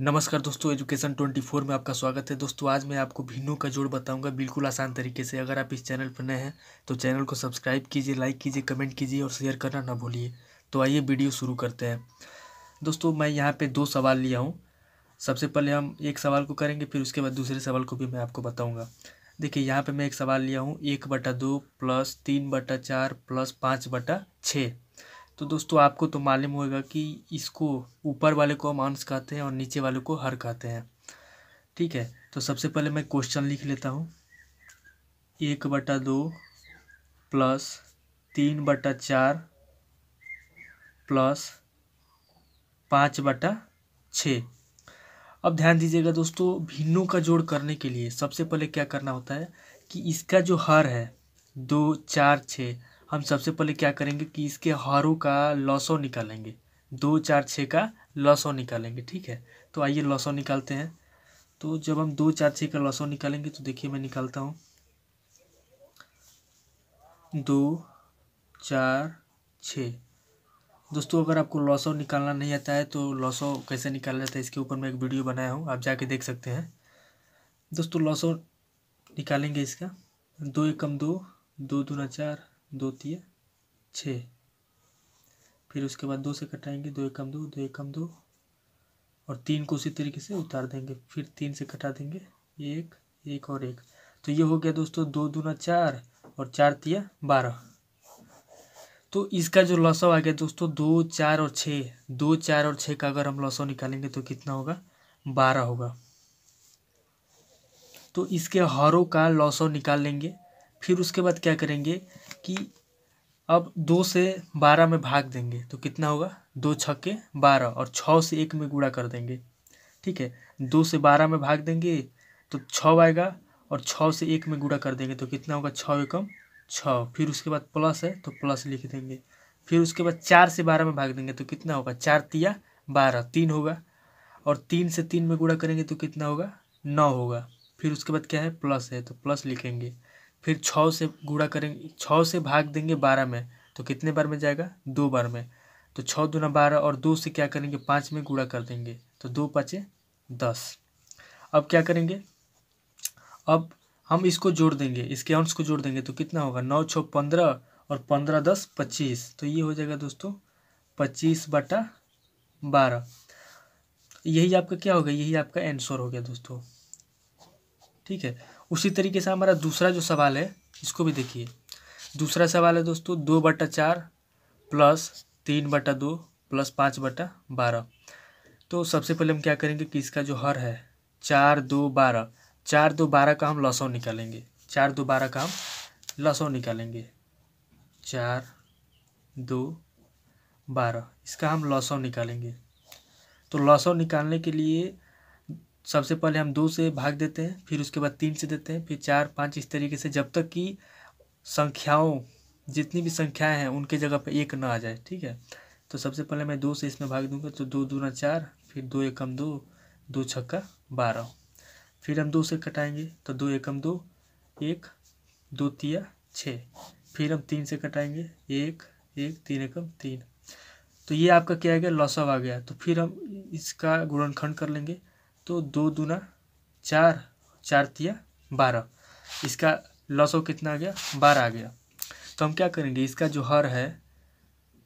नमस्कार दोस्तों एजुकेशन 24 में आपका स्वागत है दोस्तों आज मैं आपको भिन्नों का जोड़ बताऊंगा बिल्कुल आसान तरीके से अगर आप इस चैनल पर नए हैं तो चैनल को सब्सक्राइब कीजिए लाइक कीजिए कमेंट कीजिए और शेयर करना ना भूलिए तो आइए वीडियो शुरू करते हैं दोस्तों मैं यहाँ पर दो सवाल लिया हूँ सबसे पहले हम एक सवाल को करेंगे फिर उसके बाद दूसरे सवाल को भी मैं आपको बताऊँगा देखिए यहाँ पर मैं एक सवाल लिया हूँ एक बटा दो प्लस तीन बटा चार प्लस पाँच बटा छः तो दोस्तों आपको तो मालूम होगा कि इसको ऊपर वाले को अमांस कहते हैं और नीचे वाले को हर कहते हैं ठीक है तो सबसे पहले मैं क्वेश्चन लिख लेता हूँ एक बटा दो प्लस तीन बटा चार प्लस पाँच बटा छः अब ध्यान दीजिएगा दोस्तों भिन्नों का जोड़ करने के लिए सबसे पहले क्या करना होता है कि इसका जो हर है दो चार छः हम सबसे पहले क्या करेंगे कि इसके हारों का लॉसो निकालेंगे दो चार छः का लॉसो निकालेंगे ठीक है तो आइए लॉसो निकालते हैं तो जब हम दो चार छः का लॉसो निकालेंगे तो देखिए मैं निकालता हूँ दो चार छः दोस्तों अगर आपको लॉसो निकालना नहीं आता है तो लॉसो कैसे निकाला जाता है इसके ऊपर मैं एक वीडियो बनाया हूँ आप जाके देख सकते हैं दोस्तों लॉसो निकालेंगे इसका दो एक कम दो दो दूना चार दो तीय छः फिर उसके बाद दो से कटाएंगे दो एकम दो दो एकम दो और तीन को उसी तरीके से उतार देंगे फिर तीन से कटा देंगे एक एक और एक तो ये हो गया दोस्तों दो दूना चार और चार तिया बारह तो इसका जो लसव आ गया दोस्तों दो चार और छः दो चार और छः का अगर हम लसव निकालेंगे तो कितना होगा बारह होगा तो इसके हरों का लसव निकाल लेंगे फिर उसके बाद क्या करेंगे कि अब दो से बारह में भाग देंगे तो कितना होगा दो छक्के बारह और छः से एक में गुड़ा कर देंगे ठीक है दो से बारह में भाग देंगे तो छः आएगा और छः से एक में गुड़ा कर देंगे तो कितना होगा छः एकम छः फिर उसके बाद प्लस है तो प्लस लिख देंगे फिर उसके बाद चार से बारह में भाग देंगे तो कितना होगा चार तिया बारह तीन होगा और तीन से तीन में गुड़ा करेंगे तो कितना होगा नौ होगा फिर उसके बाद क्या है प्लस है तो प्लस लिखेंगे फिर छः से गुणा करेंगे छः से भाग देंगे बारह में तो कितने बार में जाएगा दो बार में तो छः दूना बारह और दो से क्या करेंगे पाँच में गुणा कर देंगे तो दो पाँचे दस अब क्या करेंगे अब हम इसको जोड़ देंगे इसके अंश को जोड़ देंगे तो कितना होगा नौ छः पंद्रह और पंद्रह दस पच्चीस तो ये हो जाएगा दोस्तों पच्चीस बटा बारह यही आपका क्या होगा यही आपका आंसर हो गया दोस्तों ठीक है उसी तरीके से हमारा दूसरा जो सवाल है इसको भी देखिए दूसरा सवाल है दोस्तों दो बटा चार प्लस तीन बटा दो प्लस पाँच बटा बारह तो सबसे पहले हम क्या करेंगे कि इसका जो हर है चार दो बारह चार दो बारह का हम लसौ निकालेंगे चार दो बारह का हम लसौ निकालेंगे चार दो बारह इसका हम लसौ निकालेंगे तो लसौ निकालने के लिए सबसे पहले हम दो से भाग देते हैं फिर उसके बाद तीन से देते हैं फिर चार पाँच इस तरीके से जब तक कि संख्याओं जितनी भी संख्याएं हैं उनके जगह पर एक ना आ जाए ठीक है तो सबसे पहले मैं दो से इसमें भाग दूंगा तो दो ना चार फिर दो एकम दो दो छक्का बारह फिर हम दो से कटाएंगे तो दो एकम दो एक दो तिया छः फिर हम तीन से कटाएंगे एक एक तीन एकम तीन तो ये आपका क्या आ गया लॉसव आ गया तो फिर हम इसका गुणनखंड कर लेंगे तो दो दूना चार चार तिया बारह इसका लसो कितना आ गया बारह आ गया तो हम क्या करेंगे इसका जो हर है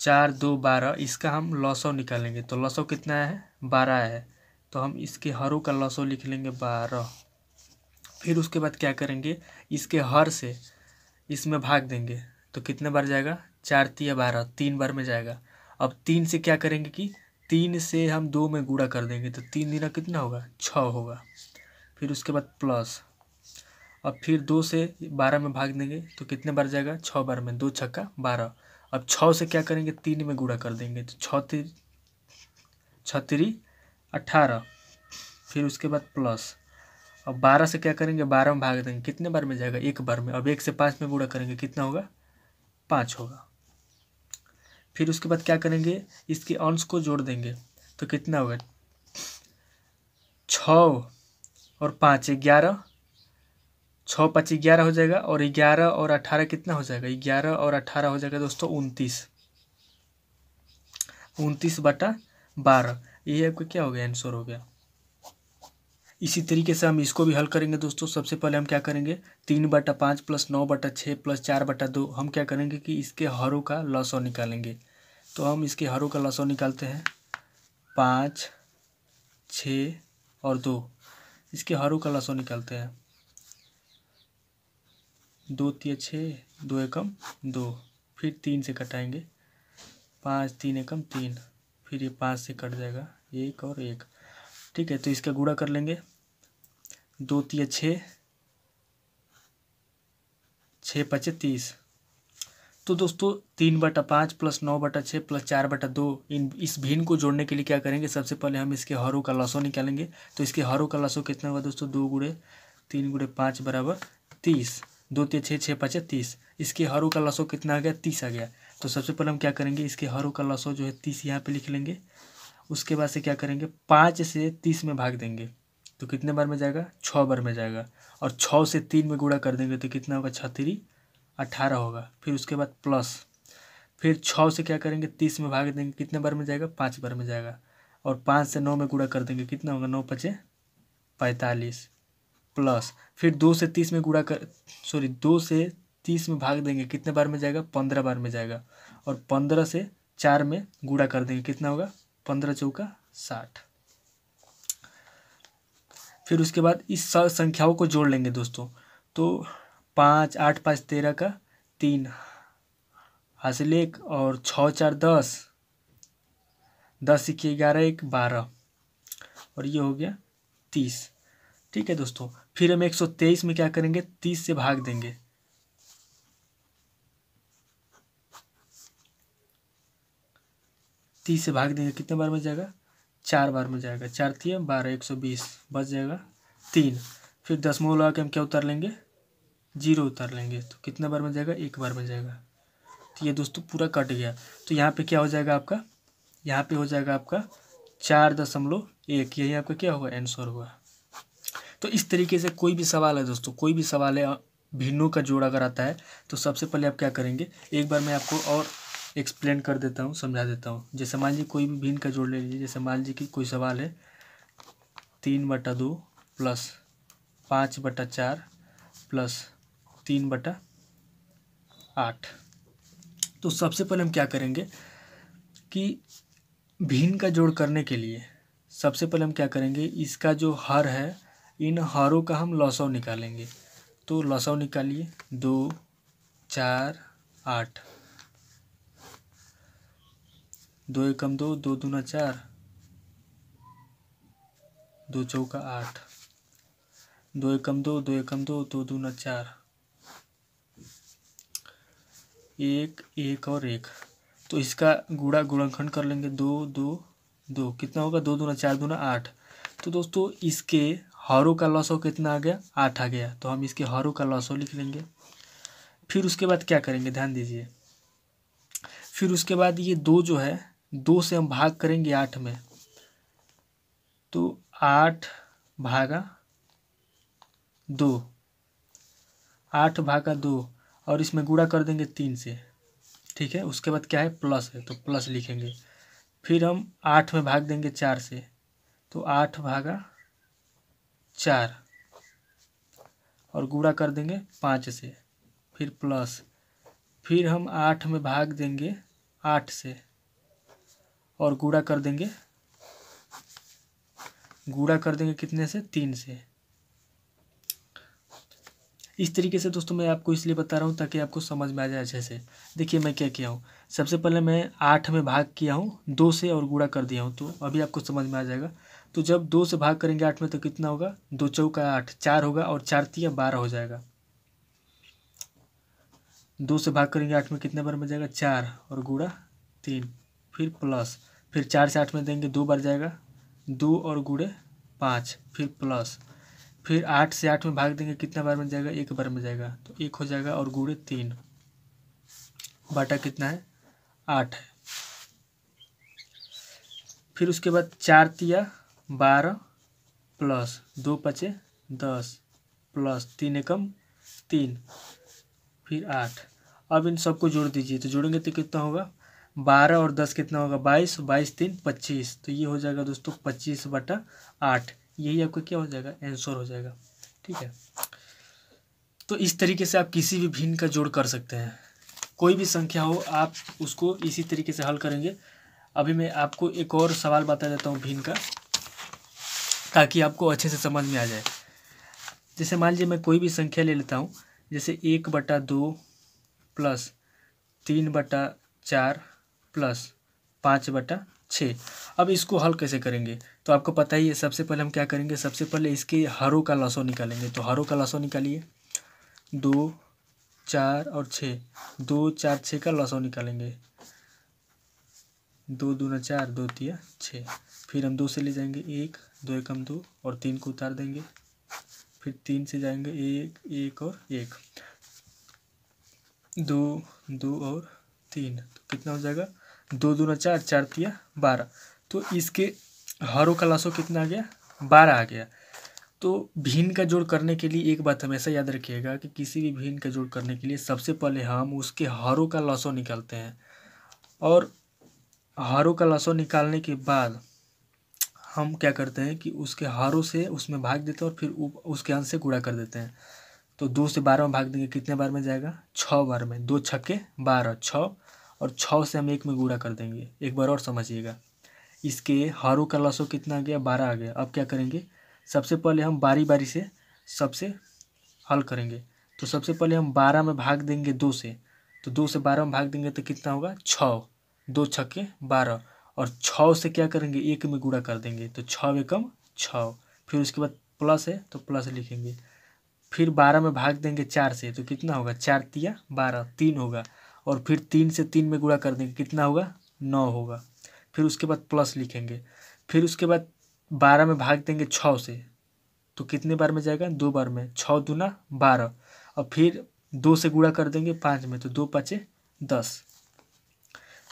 चार दो बारह इसका हम लसो निकालेंगे तो लसो कितना है बारह है तो हम इसके हरों का लसो लिख लेंगे बारह फिर उसके बाद क्या करेंगे इसके हर से इसमें भाग देंगे तो कितने बार जाएगा चार तिया बारह तीन बार में जाएगा अब तीन से क्या करेंगे कि तीन से हम दो में गुड़ा कर देंगे तो तीन दिन कितना होगा छ होगा फिर उसके बाद प्लस अब फिर दो से बारह में भाग देंगे तो कितने बार जाएगा छः बार में दो छक्का बारह अब छः से क्या करेंगे तीन में गुड़ा कर देंगे तो छः छतरी अट्ठारह फिर उसके बाद प्लस अब बारह से क्या करेंगे बारह में भाग देंगे कितने बार में जाएगा एक बार में अब एक से पाँच में गुड़ा करेंगे कितना होगा पाँच होगा फिर उसके बाद क्या करेंगे इसके अंश को जोड़ देंगे तो कितना होगा छ और पाँच ग्यारह छः पाँच ग्यारह हो जाएगा और ग्यारह और अठारह कितना हो जाएगा ग्यारह और अठारह हो जाएगा दोस्तों उनतीस उनतीस बटा बारह ये आपका क्या हो गया आंसर हो गया इसी तरीके से हम इसको भी हल करेंगे दोस्तों सबसे पहले हम क्या करेंगे तीन बटा पाँच प्लस नौ बटा छः प्लस चार बटा दो हम क्या करेंगे कि इसके हरों का लसौ निकालेंगे तो हम इसके हरों का लसौ निकालते हैं पाँच छ और दो इसके हरों का लसौ निकालते हैं दो तीन छः दो एकम दो फिर तीन से कटाएंगे पाँच तीन एकम तीन फिर ये पाँच से कट जाएगा एक और एक ठीक है तो इसका गुड़ा कर लेंगे दो तीय छः छः पचे तीस तो दोस्तों तीन बटा पाँच प्लस नौ बटा छः प्लस चार बटा दो इन इस भिन्न को जोड़ने के लिए क्या करेंगे सबसे पहले हम इसके हरों का लसो निकालेंगे तो इसके हरों का लसो कितना हुआ दोस्तों दो गुड़े तीन गुड़े पाँच बराबर तीस दो तीन छः छः पचे तीस इसके हरों का लसो कितना आ गया तीस आ गया तो सबसे पहले हम क्या करेंगे इसके हरों का लसो जो है तीस यहाँ पर लिख लेंगे उसके बाद से क्या करेंगे पाँच से तीस में भाग देंगे तो कितने बार में जाएगा छः बार में जाएगा और छः से तीन में गुड़ा कर देंगे तो कितना होगा छतरी अट्ठारह होगा फिर उसके बाद प्लस फिर छः से क्या करेंगे तीस में भाग देंगे कितने बार में जाएगा पाँच बार में जाएगा और पाँच से नौ में गुड़ा कर देंगे कितना होगा नौ पचे पैंतालीस प्लस फिर दो से तीस में गुड़ा कर सॉरी दो से तीस में भाग देंगे कितने बार में जाएगा पंद्रह बार में जाएगा और पंद्रह से चार में गुड़ा कर देंगे कितना होगा पंद्रह चौका साठ फिर उसके बाद इस संख्याओं को जोड़ लेंगे दोस्तों तो पाँच आठ पाँच तेरह का तीन हासिल एक और छः चार दस दस इक्की ग्यारह एक बारह और ये हो गया तीस ठीक है दोस्तों फिर हम एक सौ तेईस में क्या करेंगे तीस से भाग देंगे तीस से भाग देंगे कितने बार बच जाएगा चार बार में जाएगा चार तीन बारह एक सौ बीस बच जाएगा तीन फिर दसवा लगा के हम क्या उतार लेंगे जीरो उतार लेंगे तो कितने बार में जाएगा एक बार में जाएगा तो ये दोस्तों पूरा कट गया तो यहाँ पे क्या हो जाएगा आपका यहाँ पे हो जाएगा आपका चार दशमलव एक यही आपका क्या होगा आंसर हुआ तो इस तरीके से कोई भी सवाल है दोस्तों कोई भी सवाल है भिन्नों का जोड़ अगर आता है तो सबसे पहले आप क्या करेंगे एक बार मैं आपको और एक्सप्लेन कर देता हूँ समझा देता हूँ जैसे मान लीजिए कोई भी भिन्न का जोड़ ले लीजिए जैसे मान लीजिए कि कोई सवाल है तीन बटा दो प्लस पाँच बटा चार प्लस तीन बटा आठ तो सबसे पहले हम क्या करेंगे कि भिन्न का जोड़ करने के लिए सबसे पहले हम क्या करेंगे इसका जो हर है इन हरों का हम लसाव निकालेंगे तो लसाव निकालिए दो चार आठ दो एकम दो दो दूना चार दो चौका आठ दो एकम दो दो एकम दो दो दूना चार एक एक और एक तो इसका गुड़ा गुणनखंड कर लेंगे दो दो दो कितना होगा दो दूना चार दूना आठ तो दोस्तों इसके हरों का लॉस हो कितना आ गया आठ आ गया तो हम इसके हरों का लॉस हो लिख लेंगे फिर उसके बाद क्या करेंगे ध्यान दीजिए फिर उसके बाद ये दो जो है दो से हम भाग करेंगे आठ में तो आठ भागा दो आठ भागा दो और इसमें गुड़ा कर देंगे तीन से ठीक है उसके बाद क्या है प्लस है तो प्लस लिखेंगे फिर हम आठ में भाग देंगे चार से तो आठ भागा चार और गुड़ा कर देंगे पाँच से फिर प्लस फिर हम आठ में भाग देंगे आठ से और गूढ़ा कर देंगे गूढ़ा कर देंगे कितने से तीन से इस तरीके से दोस्तों मैं आपको इसलिए बता रहा हूँ ताकि आपको समझ में आ जाए अच्छे से देखिए मैं क्या किया हूँ सबसे पहले मैं आठ में भाग किया हूँ दो से और गुड़ा कर दिया हूँ तो अभी आपको समझ में आ जाएगा तो जब दो से भाग करेंगे आठ में तो कितना होगा दो चौका आठ चार होगा और चार तिया बारह हो जाएगा दो से भाग करेंगे आठ में कितने बार में जाएगा चार और गुड़ा तीन फिर प्लस फिर चार से आठ में देंगे दो बार जाएगा दो और गुड़े पाँच फिर प्लस फिर आठ से आठ में भाग देंगे कितना बार में जाएगा एक बार में जाएगा तो एक हो जाएगा और गुड़े तीन बाटा कितना है आठ है फिर उसके बाद चार तिया बारह प्लस दो पचे दस प्लस तीन एकम तीन फिर आठ अब इन सबको जोड़ दीजिए तो जोड़ेंगे तो कितना होगा बारह और दस कितना होगा बाईस बाईस तीन पच्चीस तो ये हो जाएगा दोस्तों पच्चीस बटा आठ यही आपका क्या हो जाएगा आंसर हो जाएगा ठीक है तो इस तरीके से आप किसी भी भिन्न का जोड़ कर सकते हैं कोई भी संख्या हो आप उसको इसी तरीके से हल करेंगे अभी मैं आपको एक और सवाल बता देता हूँ भिन्न का ताकि आपको अच्छे से समझ में आ जाए जैसे मान लीजिए मैं कोई भी संख्या ले लेता हूँ जैसे एक बटा दो प्लस तीन बटा चार प्लस पाँच बटा छः अब इसको हल कैसे करेंगे तो आपको पता ही है सबसे पहले हम क्या करेंगे सबसे पहले इसके हरों का लसो निकालेंगे तो हरों का लसो निकालिए दो चार और छः दो चार छः का लसो निकालेंगे दो दो न चार दो तिया छः फिर हम दो से ले जाएंगे एक दो एक हम दो और तीन को उतार देंगे फिर तीन से जाएंगे एक एक और एक दो दो और तीन तो कितना हो जाएगा दो दूना चार चार तिया बारह तो इसके हरों का लसो कितना आ गया बारह आ गया तो भीन का जोड़ करने के लिए एक बात हमेशा याद रखिएगा कि किसी भी भीन का जोड़ करने के लिए सबसे पहले हम उसके हरों का लसो निकालते हैं और हारों का लसों निकालने के बाद हम क्या करते हैं कि उसके हारों से उसमें भाग देते हैं और फिर उसके अंश से गुड़ा कर देते हैं तो दो से बारह में भाग देंगे कितने बार में जाएगा छः बार में दो छक्के बारह छः और छः से हम एक में गुणा कर देंगे एक बार और समझिएगा इसके हारों का लसों कितना आ गया बारह आ गया अब क्या करेंगे सबसे पहले हम बारी बारी से सबसे हल करेंगे तो सबसे पहले हम बारह में भाग देंगे दो से तो दो से बारह में भाग देंगे तो कितना होगा छः दो छक्के बारह और छः से क्या करेंगे एक में गुड़ा कर देंगे तो छः कम छः फिर उसके बाद प्लस है तो प्लस लिखेंगे फिर बारह में भाग देंगे चार से तो कितना होगा चार तिया बारह तीन होगा और फिर तीन से तीन में गुणा कर देंगे कितना होगा नौ होगा फिर उसके बाद प्लस लिखेंगे फिर उसके बाद बारह में भाग देंगे छः से तो कितने बार में जाएगा दो बार में छः दूना बारह और फिर दो से गुणा कर देंगे पाँच में तो दो पाँचे दस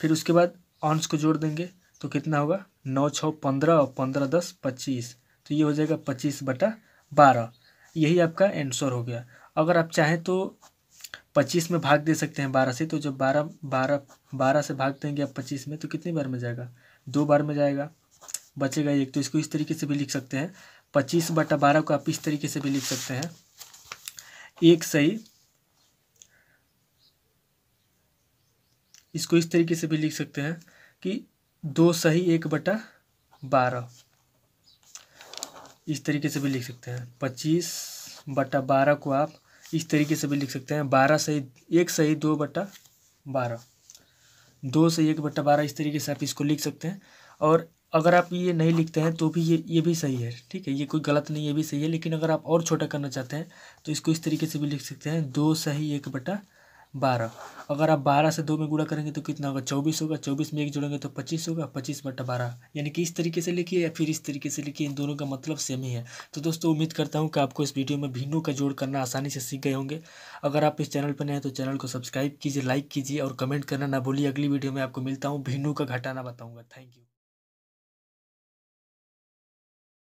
फिर उसके बाद अंश को जोड़ देंगे तो कितना होगा नौ छः पंद्रह और पंद्रह दस पच्चीस तो ये हो जाएगा पच्चीस बटा बारह यही आपका आंसर हो गया अगर आप चाहें तो पच्चीस में भाग दे सकते हैं बारह से तो जब बारह बारह बारह से भाग देंगे आप पच्चीस में तो कितनी बार में जाएगा दो बार में जाएगा बचेगा एक तो इसको इस तरीके से भी लिख सकते हैं पच्चीस बटा बारह को आप इस तरीके से भी लिख सकते हैं एक सही इसको इस तरीके से भी लिख सकते हैं कि दो सही एक बटा बारह इस तरीके से भी लिख सकते हैं पच्चीस बटा बारह को आप इस तरीके से भी लिख सकते हैं बारह सही एक सही दो बट्टा बारह दो से एक बट्टा बारह इस तरीके से आप इसको लिख सकते हैं और अगर आप ये नहीं लिखते हैं तो भी ये ये भी सही है ठीक है ये कोई गलत नहीं ये भी सही है लेकिन अगर आप और छोटा करना चाहते हैं तो इसको इस तरीके से भी लिख सकते हैं दो सही एक बटा बारह अगर आप बारह से दो में गुणा करेंगे तो कितना होगा चौबीस होगा चौबीस में एक जोड़ेंगे तो पच्चीस होगा पच्चीस बटा बारह यानी कि इस तरीके से लिखिए या फिर इस तरीके से लिखिए इन दोनों का मतलब सेम ही है तो दोस्तों उम्मीद करता हूँ कि आपको इस वीडियो में भिन्नों का जोड़ करना आसानी से सीख गए होंगे अगर आप इस चैनल पर नए हैं तो चैनल को सब्सक्राइब कीजिए लाइक कीजिए और कमेंट करना ना भूलिए अगली वीडियो में आपको मिलता हूँ भिन्नों का घटाना बताऊँगा थैंक यू